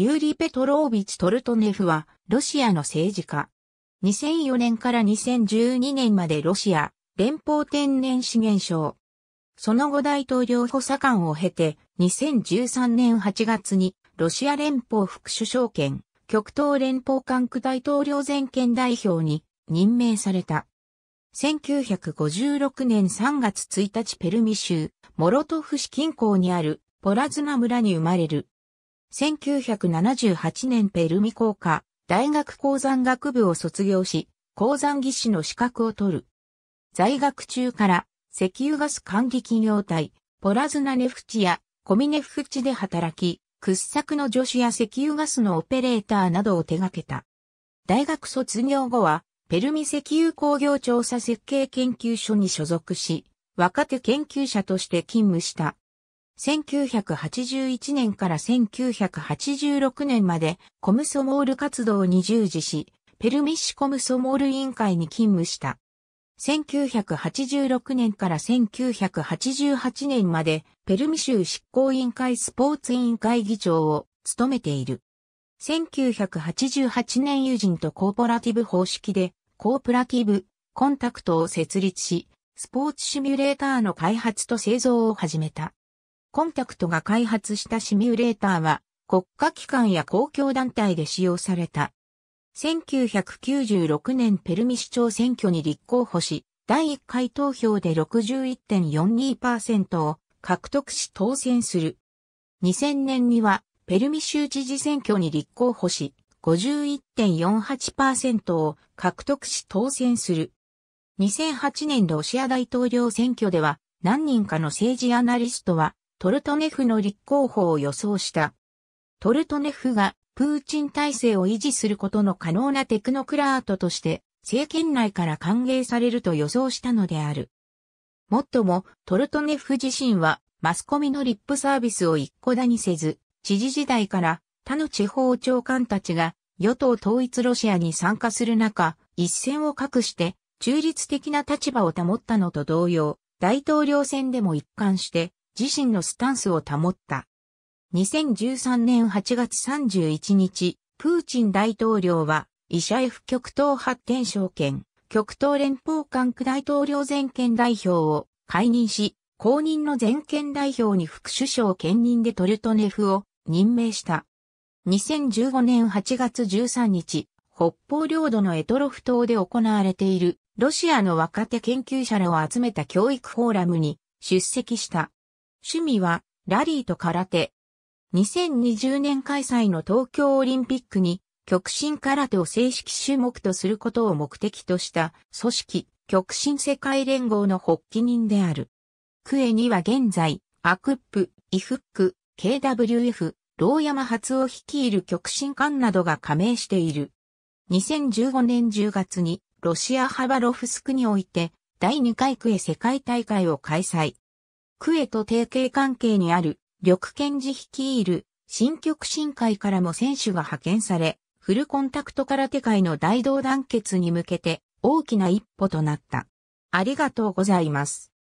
ユーリ・ペトロービチ・トルトネフは、ロシアの政治家。2004年から2012年までロシア、連邦天然資源省。その後大統領補佐官を経て、2013年8月に、ロシア連邦副首相権、極東連邦管区大統領全権代表に任命された。1956年3月1日ペルミ州、モロトフ市近郊にあるポラズナ村に生まれる。1978年ペルミ工科大学鉱山学部を卒業し、鉱山技師の資格を取る。在学中から石油ガス管理企業体、ポラズナネフチやコミネフチで働き、掘削の助手や石油ガスのオペレーターなどを手掛けた。大学卒業後は、ペルミ石油工業調査設計研究所に所属し、若手研究者として勤務した。1981年から1986年までコムソモール活動に従事し、ペルミッシコムソモール委員会に勤務した。1986年から1988年までペルミ州執行委員会スポーツ委員会議長を務めている。1988年友人とコーポラティブ方式でコープラティブコンタクトを設立し、スポーツシミュレーターの開発と製造を始めた。コンタクトが開発したシミュレーターは国家機関や公共団体で使用された。1996年ペルミ市長選挙に立候補し、第1回投票で61.42%を獲得し当選する。2000年にはペルミ州知事選挙に立候補し、51.48%を獲得し当選する。2008年ロシア大統領選挙では何人かの政治アナリストはトルトネフの立候補を予想した。トルトネフがプーチン体制を維持することの可能なテクノクラートとして政権内から歓迎されると予想したのである。もっとも、トルトネフ自身はマスコミのリップサービスを一個だにせず、知事時代から他の地方長官たちが与党統一ロシアに参加する中、一線を画して中立的な立場を保ったのと同様、大統領選でも一貫して自身のスタンスを保った。2013年8月31日、プーチン大統領は、イシャエフ極東発展省権、極東連邦管区大統領全権代表を解任し、後任の全権代表に副首相兼任でトルトネフを任命した。2015年8月13日、北方領土のエトロフ島で行われているロシアの若手研究者らを集めた教育フォーラムに出席した。趣味は、ラリーと空手。2020年開催の東京オリンピックに、極真空手を正式種目とすることを目的とした組織、極真世界連合の発起人である。クエには現在、アクップ、イフック、KWF、ヤ山発を率いる極真館などが加盟している。2015年10月にロシアハバロフスクにおいて第2回クエ世界大会を開催。クエと提携関係にある、緑賢治率いる、新極新会からも選手が派遣され、フルコンタクト空手界の大同団結に向けて大きな一歩となった。ありがとうございます。